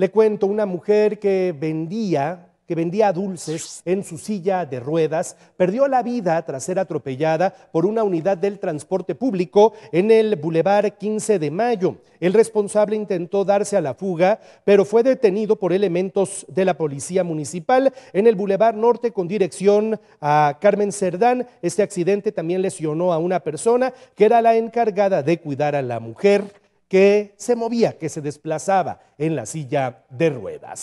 Le cuento, una mujer que vendía que vendía dulces en su silla de ruedas, perdió la vida tras ser atropellada por una unidad del transporte público en el Boulevard 15 de Mayo. El responsable intentó darse a la fuga, pero fue detenido por elementos de la policía municipal en el Boulevard Norte con dirección a Carmen Cerdán. Este accidente también lesionó a una persona que era la encargada de cuidar a la mujer que se movía, que se desplazaba en la silla de ruedas.